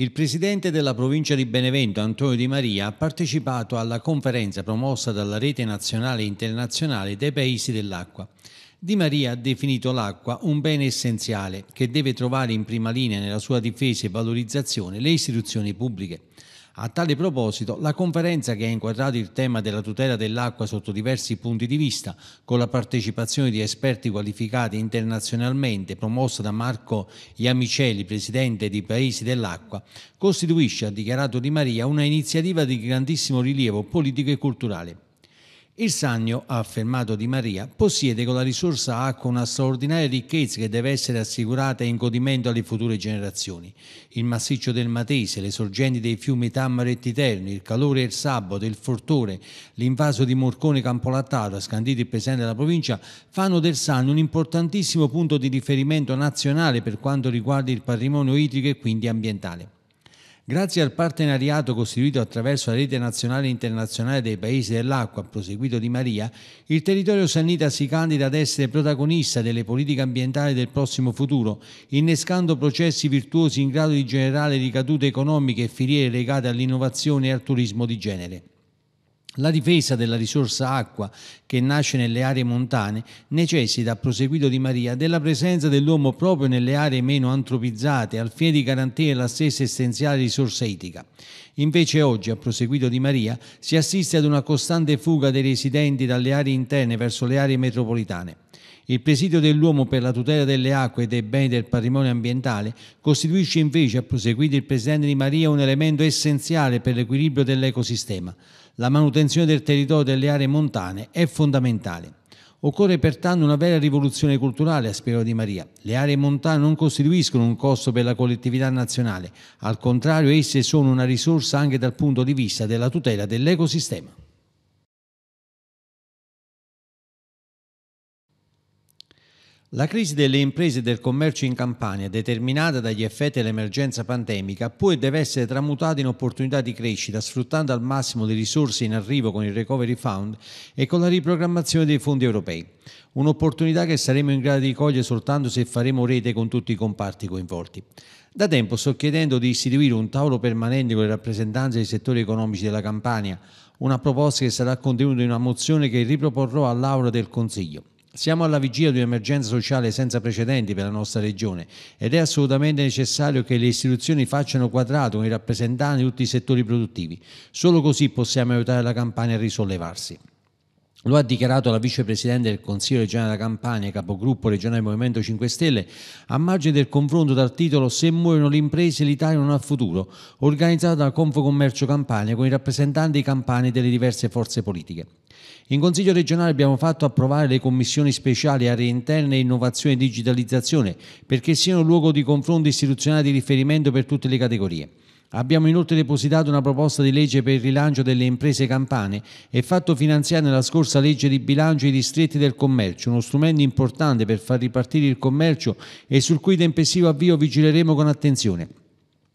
Il presidente della provincia di Benevento, Antonio Di Maria, ha partecipato alla conferenza promossa dalla rete nazionale e internazionale dei paesi dell'acqua. Di Maria ha definito l'acqua un bene essenziale che deve trovare in prima linea nella sua difesa e valorizzazione le istituzioni pubbliche. A tale proposito, la conferenza che ha inquadrato il tema della tutela dell'acqua sotto diversi punti di vista, con la partecipazione di esperti qualificati internazionalmente, promossa da Marco Iamicelli, presidente di Paesi dell'Acqua, costituisce, ha dichiarato Di Maria, una iniziativa di grandissimo rilievo politico e culturale il Sannio, ha affermato Di Maria, possiede con la risorsa acqua una straordinaria ricchezza che deve essere assicurata in godimento alle future generazioni. Il massiccio del Matese, le sorgenti dei fiumi Tammaro e Titerno, il calore e il sabato, il fortore, l'invaso di Morcone Campolattaro, scandito il presidente della provincia, fanno del Sannio un importantissimo punto di riferimento nazionale per quanto riguarda il patrimonio idrico e quindi ambientale. Grazie al partenariato costituito attraverso la rete nazionale e internazionale dei paesi dell'acqua, proseguito di Maria, il territorio Sannita si candida ad essere protagonista delle politiche ambientali del prossimo futuro, innescando processi virtuosi in grado di generare ricadute economiche e filiere legate all'innovazione e al turismo di genere. La difesa della risorsa acqua che nasce nelle aree montane necessita, a proseguito di Maria, della presenza dell'uomo proprio nelle aree meno antropizzate al fine di garantire la stessa essenziale risorsa etica. Invece oggi, a proseguito di Maria, si assiste ad una costante fuga dei residenti dalle aree interne verso le aree metropolitane. Il presidio dell'uomo per la tutela delle acque e dei beni del patrimonio ambientale costituisce invece, a proseguito il Presidente di Maria, un elemento essenziale per l'equilibrio dell'ecosistema. La manutenzione del territorio delle aree montane è fondamentale. Occorre pertanto una vera rivoluzione culturale, a Spero Di Maria. Le aree montane non costituiscono un costo per la collettività nazionale, al contrario esse sono una risorsa anche dal punto di vista della tutela dell'ecosistema. La crisi delle imprese e del commercio in Campania, determinata dagli effetti dell'emergenza pandemica, può e deve essere tramutata in opportunità di crescita, sfruttando al massimo le risorse in arrivo con il Recovery Fund e con la riprogrammazione dei fondi europei. Un'opportunità che saremo in grado di cogliere soltanto se faremo rete con tutti i comparti coinvolti. Da tempo sto chiedendo di istituire un tavolo permanente con le rappresentanze dei settori economici della Campania, una proposta che sarà contenuta in una mozione che riproporrò all'Aula del Consiglio. Siamo alla vigilia di un'emergenza sociale senza precedenti per la nostra regione ed è assolutamente necessario che le istituzioni facciano quadrato con i rappresentanti di tutti i settori produttivi. Solo così possiamo aiutare la Campania a risollevarsi. Lo ha dichiarato la vicepresidente del Consiglio regionale della Campania, capogruppo regionale Movimento 5 Stelle, a margine del confronto dal titolo Se muoiono le imprese l'Italia non ha futuro, organizzato da Confcommercio Campania con i rappresentanti campani delle diverse forze politiche. In Consiglio regionale abbiamo fatto approvare le commissioni speciali aree interne, innovazione e digitalizzazione perché siano luogo di confronto istituzionale di riferimento per tutte le categorie. Abbiamo inoltre depositato una proposta di legge per il rilancio delle imprese campane e fatto finanziare nella scorsa legge di bilancio i distretti del commercio, uno strumento importante per far ripartire il commercio e sul cui tempestivo avvio vigileremo con attenzione.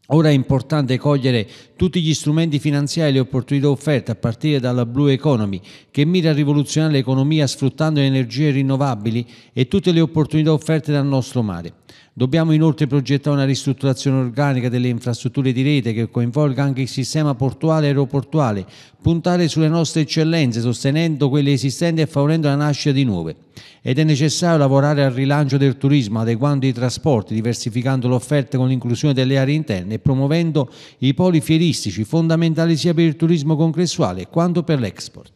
Ora è importante cogliere tutti gli strumenti finanziari e le opportunità offerte a partire dalla Blue Economy che mira a rivoluzionare l'economia sfruttando le energie rinnovabili e tutte le opportunità offerte dal nostro mare. Dobbiamo inoltre progettare una ristrutturazione organica delle infrastrutture di rete che coinvolga anche il sistema portuale e aeroportuale, puntare sulle nostre eccellenze sostenendo quelle esistenti e favorendo la nascita di nuove. Ed è necessario lavorare al rilancio del turismo adeguando i trasporti, diversificando l'offerta con l'inclusione delle aree interne e promuovendo i poli fieristici fondamentali sia per il turismo congressuale quanto per l'export.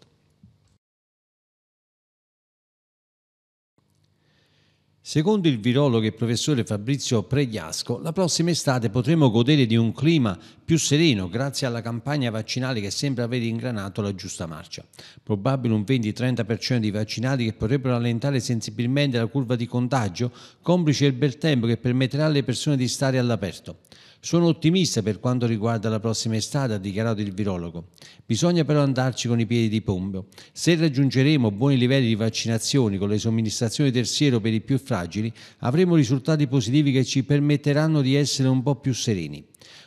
Secondo il virologo e professore Fabrizio Pregliasco, la prossima estate potremo godere di un clima più sereno grazie alla campagna vaccinale che sembra aver ingranato la giusta marcia. Probabile un 20-30% di vaccinati che potrebbero allentare sensibilmente la curva di contagio, complice il bel tempo che permetterà alle persone di stare all'aperto. Sono ottimista per quanto riguarda la prossima estate, ha dichiarato il virologo. Bisogna però andarci con i piedi di pombo. Se raggiungeremo buoni livelli di vaccinazioni con le somministrazioni terziero per i più fragili, avremo risultati positivi che ci permetteranno di essere un po' più sereni.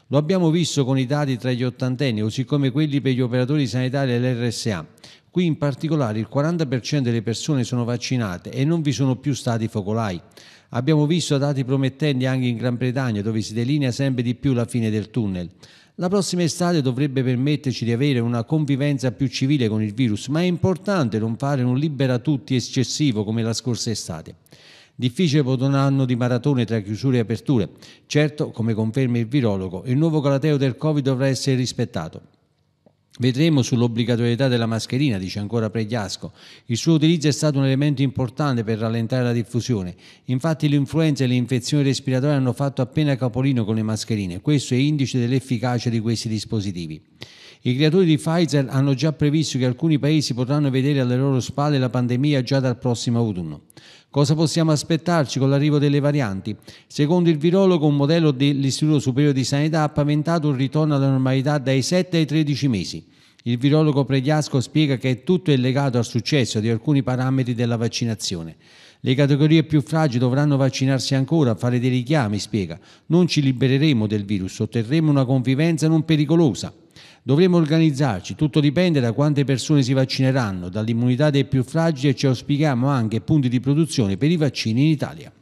Lo abbiamo visto con i dati tra gli ottantenni, così come quelli per gli operatori sanitari e l'RSA. Qui in particolare il 40% delle persone sono vaccinate e non vi sono più stati focolai. Abbiamo visto dati promettenti anche in Gran Bretagna dove si delinea sempre di più la fine del tunnel. La prossima estate dovrebbe permetterci di avere una convivenza più civile con il virus, ma è importante non fare un libera tutti eccessivo come la scorsa estate. Difficile dopo un anno di maratone tra chiusure e aperture. Certo, come conferma il virologo, il nuovo galateo del Covid dovrà essere rispettato. Vedremo sull'obbligatorietà della mascherina, dice ancora Pregliasco. Il suo utilizzo è stato un elemento importante per rallentare la diffusione. Infatti l'influenza e le infezioni respiratorie hanno fatto appena capolino con le mascherine. Questo è indice dell'efficacia di questi dispositivi. I creatori di Pfizer hanno già previsto che alcuni paesi potranno vedere alle loro spalle la pandemia già dal prossimo autunno. Cosa possiamo aspettarci con l'arrivo delle varianti? Secondo il virologo, un modello dell'Istituto Superiore di Sanità ha paventato un ritorno alla normalità dai 7 ai 13 mesi. Il virologo Pregliasco spiega che tutto è legato al successo di alcuni parametri della vaccinazione. Le categorie più fragili dovranno vaccinarsi ancora, fare dei richiami, spiega. Non ci libereremo del virus, otterremo una convivenza non pericolosa. Dovremo organizzarci, tutto dipende da quante persone si vaccineranno, dall'immunità dei più fragili e ci auspichiamo anche punti di produzione per i vaccini in Italia.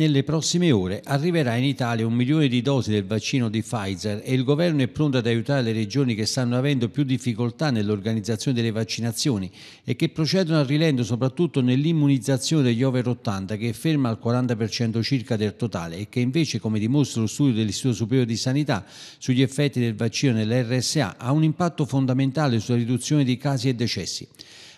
Nelle prossime ore arriverà in Italia un milione di dosi del vaccino di Pfizer e il governo è pronto ad aiutare le regioni che stanno avendo più difficoltà nell'organizzazione delle vaccinazioni e che procedono al rilento soprattutto nell'immunizzazione degli over 80 che è ferma al 40% circa del totale e che invece, come dimostra lo studio dell'Istituto Superiore di Sanità sugli effetti del vaccino nell'RSA, ha un impatto fondamentale sulla riduzione di casi e decessi.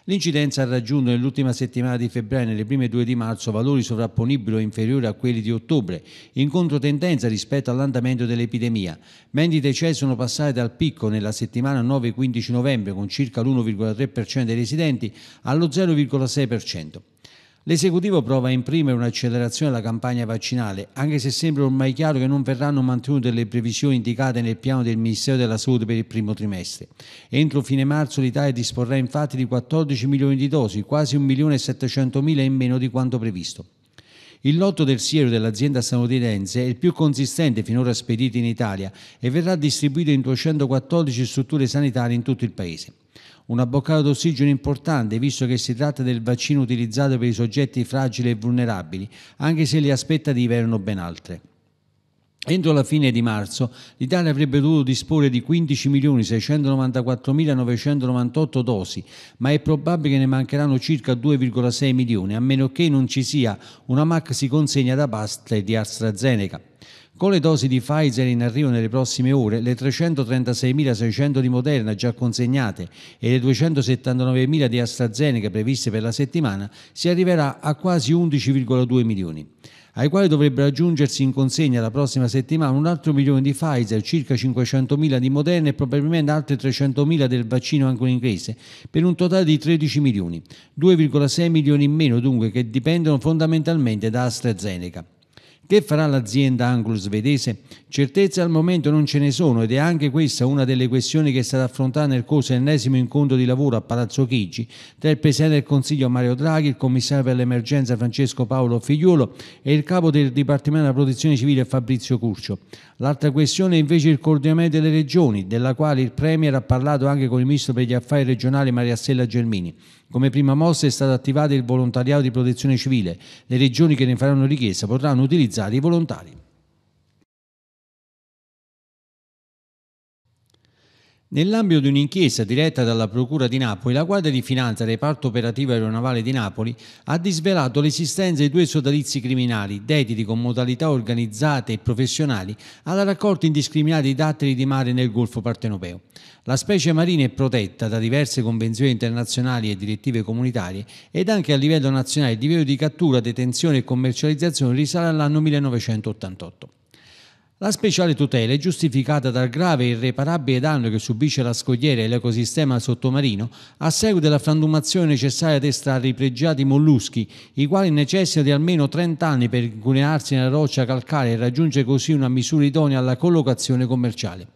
L'incidenza ha raggiunto nell'ultima settimana di febbraio e nelle prime due di marzo valori sovrapponibili o inferiori a quelli di ottobre, in controtendenza rispetto all'andamento dell'epidemia, mentre i decessi sono passati dal picco nella settimana 9-15 novembre con circa l'1,3% dei residenti allo 0,6%. L'esecutivo prova a imprimere un'accelerazione alla campagna vaccinale, anche se sembra ormai chiaro che non verranno mantenute le previsioni indicate nel piano del Ministero della Salute per il primo trimestre. Entro fine marzo l'Italia disporrà infatti di 14 milioni di dosi, quasi 1.700.000 in meno di quanto previsto. Il lotto del siero dell'azienda statunitense è il più consistente finora spedito in Italia e verrà distribuito in 214 strutture sanitarie in tutto il paese. Una boccata d'ossigeno importante, visto che si tratta del vaccino utilizzato per i soggetti fragili e vulnerabili, anche se le aspettative erano ben altre. Entro la fine di marzo l'Italia avrebbe dovuto disporre di 15.694.998 dosi, ma è probabile che ne mancheranno circa 2,6 milioni, a meno che non ci sia una maxi consegna da pasta di AstraZeneca. Con le dosi di Pfizer in arrivo nelle prossime ore, le 336.600 di Moderna già consegnate e le 279.000 di AstraZeneca previste per la settimana si arriverà a quasi 11,2 milioni ai quali dovrebbero aggiungersi in consegna la prossima settimana un altro milione di Pfizer, circa 500.000 di Moderna e probabilmente altre 300.000 del vaccino ancora inglese, per un totale di 13 milioni, 2,6 milioni in meno dunque che dipendono fondamentalmente da AstraZeneca. Che farà l'azienda anglo-svedese? Certezze al momento non ce ne sono ed è anche questa una delle questioni che sarà affrontata nel corso dell'ennesimo incontro di lavoro a Palazzo Chigi tra il Presidente del Consiglio Mario Draghi, il Commissario per l'Emergenza Francesco Paolo Figliuolo e il Capo del Dipartimento della Protezione Civile Fabrizio Curcio. L'altra questione è invece il coordinamento delle regioni, della quale il Premier ha parlato anche con il Ministro per gli Affari Regionali Maria Stella Gelmini. Come prima mossa è stato attivato il volontariato di protezione civile. Le regioni che ne faranno richiesta potranno utilizzare utilizzare i volontari. Nell'ambito di un'inchiesta diretta dalla Procura di Napoli, la Guardia di Finanza Reparto Operativo Aeronavale di Napoli ha disvelato l'esistenza di due sodalizi criminali dediti con modalità organizzate e professionali alla raccolta indiscriminata di datteri di mare nel Golfo Partenopeo. La specie marina è protetta da diverse convenzioni internazionali e direttive comunitarie ed anche a livello nazionale il divieto di cattura, detenzione e commercializzazione risale all'anno 1988. La speciale tutela è giustificata dal grave e irreparabile danno che subisce la scogliera e l'ecosistema sottomarino a seguito della frantumazione necessaria ad estrarre i pregiati molluschi, i quali necessitano di almeno 30 anni per incunearsi nella roccia calcarea e raggiungere così una misura idonea alla collocazione commerciale.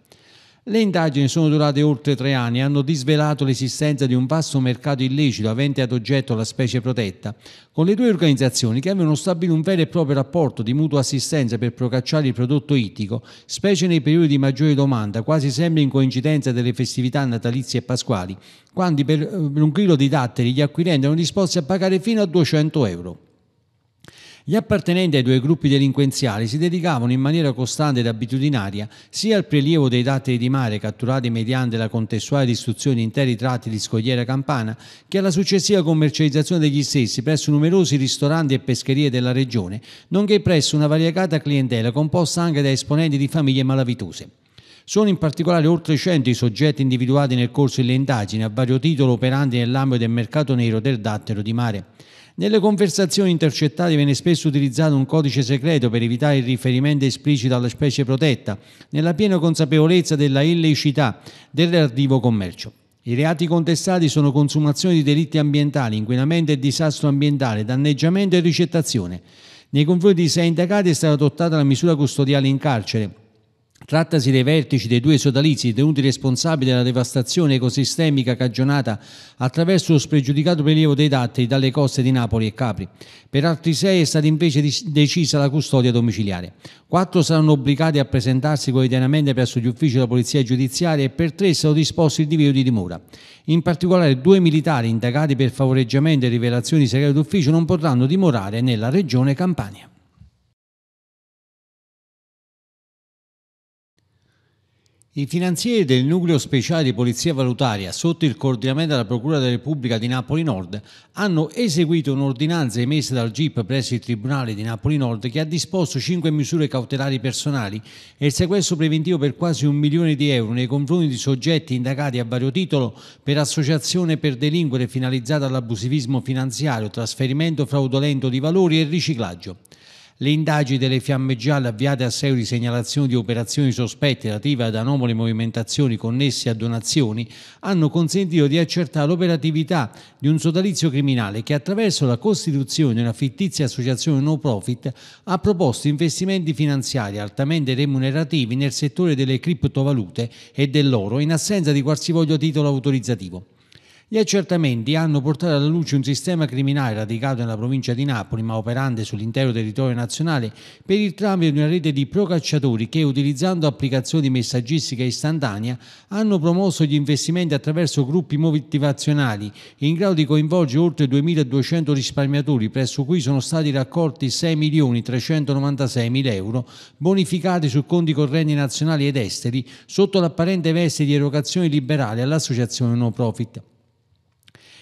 Le indagini sono durate oltre tre anni e hanno disvelato l'esistenza di un vasto mercato illecito avente ad oggetto la specie protetta, con le due organizzazioni che avevano stabilito un vero e proprio rapporto di mutua assistenza per procacciare il prodotto ittico, specie nei periodi di maggiore domanda, quasi sempre in coincidenza delle festività natalizie e pasquali, quando eh, per un chilo di datteri gli acquirenti erano disposti a pagare fino a 200 euro. Gli appartenenti ai due gruppi delinquenziali si dedicavano in maniera costante ed abitudinaria sia al prelievo dei datteri di mare catturati mediante la contestuale distruzione di interi tratti di scogliera campana che alla successiva commercializzazione degli stessi presso numerosi ristoranti e pescherie della regione, nonché presso una variegata clientela composta anche da esponenti di famiglie malavitose. Sono in particolare oltre 100 i soggetti individuati nel corso delle indagini a vario titolo operanti nell'ambito del mercato nero del dattero di mare. Nelle conversazioni intercettate viene spesso utilizzato un codice segreto per evitare il riferimento esplicito alla specie protetta, nella piena consapevolezza della illecità del relativo commercio. I reati contestati sono consumazione di delitti ambientali, inquinamento e disastro ambientale, danneggiamento e ricettazione. Nei confronti di sei indagati è stata adottata la misura custodiale in carcere Trattasi dei vertici dei due sodalizi tenuti responsabili della devastazione ecosistemica cagionata attraverso lo spregiudicato prelievo dei datteri dalle coste di Napoli e Capri. Per altri sei è stata invece decisa la custodia domiciliare. Quattro saranno obbligati a presentarsi quotidianamente presso gli uffici della polizia giudiziaria e per tre sono disposti il divieto di dimora. In particolare due militari indagati per favoreggiamento e rivelazioni segrete d'ufficio non potranno dimorare nella regione Campania. I finanzieri del nucleo speciale di polizia valutaria, sotto il coordinamento della Procura della Repubblica di Napoli Nord, hanno eseguito un'ordinanza emessa dal GIP presso il Tribunale di Napoli Nord che ha disposto cinque misure cautelari personali e il sequestro preventivo per quasi un milione di euro nei confronti di soggetti indagati a vario titolo per associazione per delinquere finalizzata all'abusivismo finanziario, trasferimento fraudolento di valori e riciclaggio. Le indagini delle Fiamme Gialle avviate a seguito di segnalazioni di operazioni sospette relative ad anomale movimentazioni connesse a donazioni hanno consentito di accertare l'operatività di un sodalizio criminale che attraverso la costituzione di una fittizia associazione no profit ha proposto investimenti finanziari altamente remunerativi nel settore delle criptovalute e dell'oro in assenza di qualsivoglia titolo autorizzativo. Gli accertamenti hanno portato alla luce un sistema criminale radicato nella provincia di Napoli ma operante sull'intero territorio nazionale per il tramite di una rete di procacciatori che utilizzando applicazioni messaggistiche istantanea hanno promosso gli investimenti attraverso gruppi motivazionali in grado di coinvolgere oltre 2.200 risparmiatori presso cui sono stati raccolti 6.396.000 euro bonificati su conti correnti nazionali ed esteri sotto l'apparente veste di erogazione liberale all'associazione no profit.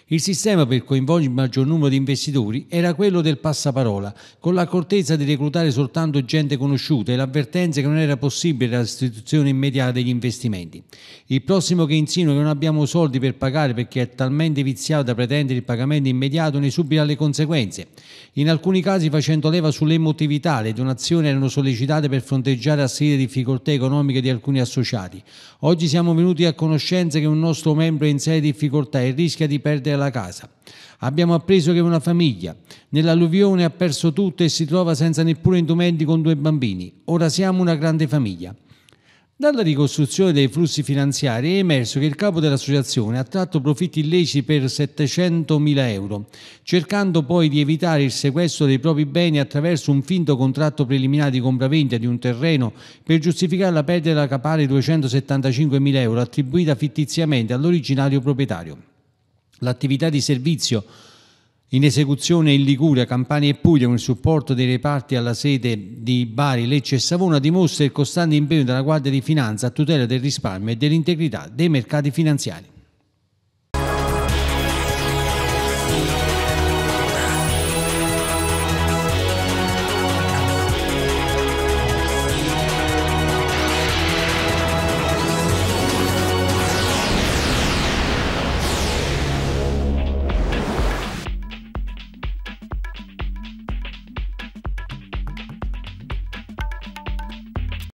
Il sistema per coinvolgere il maggior numero di investitori era quello del passaparola, con l'accortezza di reclutare soltanto gente conosciuta e l'avvertenza che non era possibile la restituzione immediata degli investimenti. Il prossimo che insinua che non abbiamo soldi per pagare perché è talmente viziato da pretendere il pagamento immediato ne subirà le conseguenze. In alcuni casi facendo leva sull'emotività, le donazioni erano sollecitate per fronteggiare assidue difficoltà economiche di alcuni associati. Oggi siamo venuti a conoscenza che un nostro membro è in serie difficoltà e rischia di perdere la casa. Abbiamo appreso che una famiglia nell'alluvione ha perso tutto e si trova senza neppure indumenti con due bambini. Ora siamo una grande famiglia. Dalla ricostruzione dei flussi finanziari è emerso che il capo dell'associazione ha tratto profitti illeciti per 700.000 euro, cercando poi di evitare il sequestro dei propri beni attraverso un finto contratto preliminare di compravendita di un terreno per giustificare la perdita capare 275.000 euro attribuita fittiziamente all'originario proprietario. L'attività di servizio in esecuzione in Liguria, Campania e Puglia con il supporto dei reparti alla sede di Bari, Lecce e Savona dimostra il costante impegno della Guardia di Finanza a tutela del risparmio e dell'integrità dei mercati finanziari.